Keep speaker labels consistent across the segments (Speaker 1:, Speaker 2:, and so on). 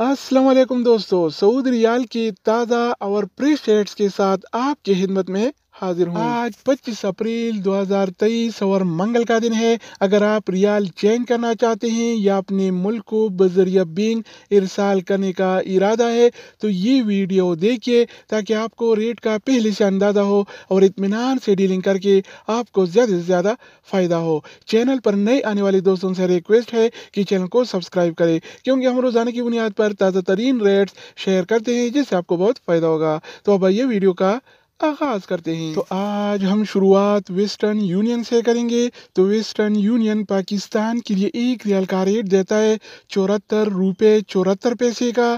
Speaker 1: अस्सलाम दोस्तों सऊद रियाल की ताज़ा और प्रेस्ट शेड्स के साथ आपकी खिदमत में हाजिर हूँ आज 25 अप्रैल 2023 और मंगल का दिन है अगर आप रियाल चेंज करना चाहते हैं या अपने मुल्क को बजरिया बिन इरसाल करने का इरादा है तो ये वीडियो देखिए ताकि आपको रेट का पहले से अंदाज़ा हो और इतमान से डीलिंग करके आपको ज़्यादा से ज़्यादा फ़ायदा हो चैनल पर नए आने वाले दोस्तों से रिक्वेस्ट है कि चैनल को सब्सक्राइब करें क्योंकि हम रोज़ाना की बुनियाद पर ताज़ा तरीन रेट्स शेयर करते हैं जिससे आपको बहुत फ़ायदा होगा तो अब आइए वीडियो का आगाज करते हैं तो आज हम शुरुआत वेस्टर्न यूनियन से करेंगे तो वेस्टर्न यूनियन पाकिस्तान के लिए एक रियाल का रेट देता है चौहत्तर रुपये चौहत्तर पैसे का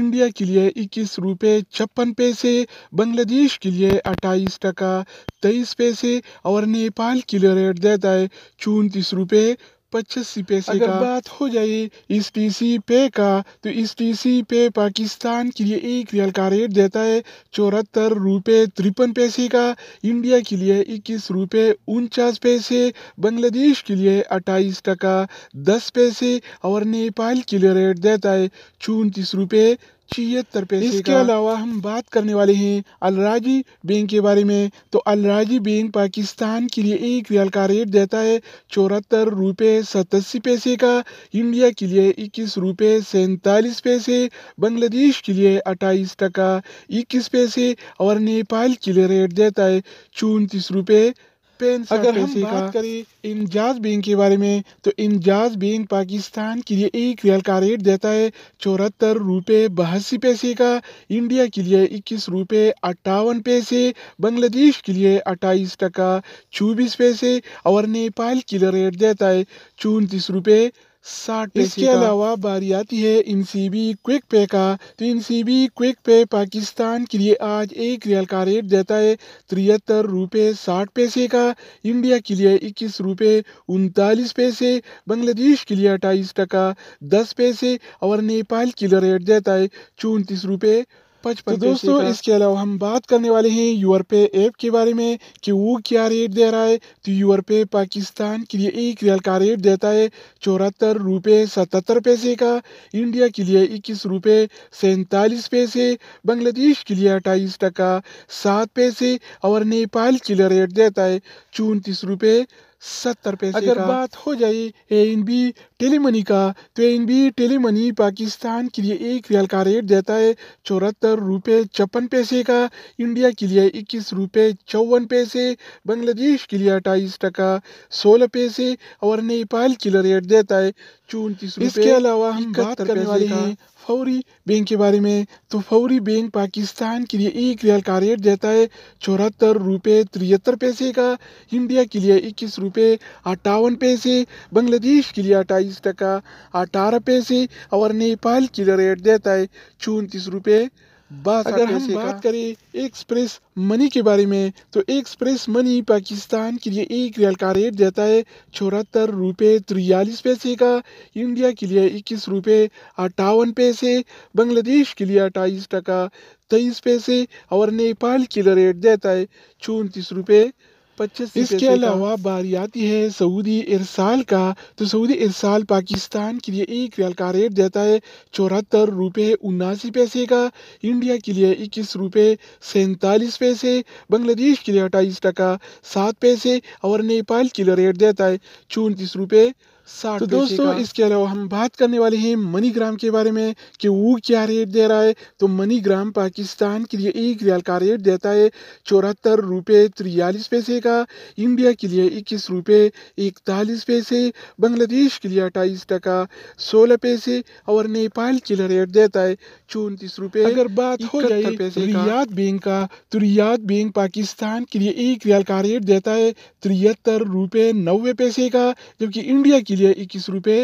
Speaker 1: इंडिया के लिए इक्कीस रुपये छप्पन पैसे बांग्लादेश के लिए अट्ठाईस टका तेईस पैसे और नेपाल के लिए रेट देता है चौंतीस रुपये पच्चीस पैसे अगर का बात हो जाए इस टी सी पे का तो इस टी सी पे पाकिस्तान के लिए एक रियल का रेट देता है चौहत्तर रुपये तिरपन पैसे का इंडिया के लिए इक्कीस रुपये उनचास पैसे बांग्लादेश के लिए अट्ठाईस टका दस पैसे और नेपाल के लिए रेट देता है चौंतीस रुपये छिहत्तर पैसे इसके अलावा हम बात करने वाले हैं अलराजी बैंक के बारे में तो अलराजी बैंक पाकिस्तान के लिए एक रियल का रेट देता है चौहत्तर रुपये सतासी पैसे का इंडिया के लिए इक्कीस रुपये सैंतालीस पैसे बांग्लादेश के लिए अट्ठाईस टका इक्कीस पैसे और नेपाल के लिए रेट देता है चौंतीस रुपये अगर हम बात करें इंजाज बैंक के बारे में तो इंजाज बैंक पाकिस्तान के लिए एक रियल का रेट देता है चौहत्तर रुपये बहासी पैसे का इंडिया के लिए इक्कीस रुपये अट्ठावन पैसे बांग्लादेश के लिए अट्ठाईस टका चौबीस पैसे और नेपाल के लिए रेट देता है चौंतीस रुपये साठ इसके अलावा बारी आती है इन सी बी क्विक पे का तो इन सी बी क्विक पे पाकिस्तान के लिए आज एक रियल का रेट देता है तिहत्तर रुपये साठ पैसे का इंडिया के लिए इक्कीस रुपये उनतालीस पैसे बांग्लादेश के लिए अट्ठाईस टका दस पैसे और नेपाल के लिए रेट देता है चौंतीस रुपये पचपन तो दोस्तों इसके अलावा हम बात करने वाले हैं यूर पे ऐप के बारे में कि वो क्या रेट दे रहा है तो यूर पे पाकिस्तान के लिए एक रियल का रेट देता है चौहत्तर रुपये सतहत्तर पैसे का इंडिया के लिए इक्कीस रुपये सैंतालीस पैसे बांग्लादेश के लिए अट्ठाईस टका सात पैसे और नेपाल के लिए रेट देता है चौंतीस रुपये सत्तर पैसे अगर का। बात हो जाए A N B tele money का तो A N B tele money Pakistan के लिए एक रियल का रेट देता है चौहत्तर रुपये छप्पन पैसे का इंडिया के लिए इक्कीस रुपये चौवन पैसे बांग्लादेश के लिए अट्ठाईस टका सोलह पैसे और नेपाल के लिए रेट देता है चौंतीस इसके अलावा हम बात करने वाले हैं फौरी बैंक के बारे में तो फौरी बैंक पाकिस्तान के लिए एक रियल का रेट देता है चौहत्तर रुपये तिहत्तर पैसे का इंडिया के लिए इक्कीस रुपये अट्ठावन पैसे बांग्लादेश के लिए अट्ठाईस टका अठारह पैसे और नेपाल के लिए रेट देता है चौंतीस रुपये बात अगर हम बात करें एक्सप्रेस मनी के बारे में तो एक्सप्रेस मनी पाकिस्तान के लिए एक रियल का रेट देता है चौहत्तर रुपये तिरयालीस पैसे का इंडिया के लिए इक्कीस रुपये अट्ठावन पैसे बांग्लादेश के लिए अट्ठाईस टका तेईस पैसे और नेपाल के लिए रेट देता है चौंतीस रुपये पच्चीस इसके अलावा बारी आती है सऊदी इरसाल का तो सऊदी इरसाल पाकिस्तान के लिए एक रियाल का रेट देता है चौहत्तर रुपये उन्नासी पैसे का इंडिया के लिए इक्कीस रुपये सैंतालीस पैसे बांग्लादेश के लिए अट्ठाईस टका सात पैसे और नेपाल के लिए रेट देता है चौंतीस रुपये तो दोस्तों इसके अलावा हम बात करने वाले हैं मनीग्राम के बारे में कि वो क्या रेट दे रहा है तो मनीग्राम पाकिस्तान के लिए एक रियाल का रेट देता है चौहत्तर रुपये तिरयालीस पैसे का इंडिया के लिए इक्कीस रुपये इकतालीस पैसे बांग्लादेश के लिए अट्ठाईस टका सोलह पैसे और नेपाल के लिए रेट देता है चौंतीस रुपये अगर बात हो जाए पैसे रियाद बैंक का तो रियाद बैंक पाकिस्तान के लिए एक रियाल का रेट देता है तिहत्तर रुपये नब्बे पैसे का जबकि इंडिया के इसीलिए इक्कीस रुपये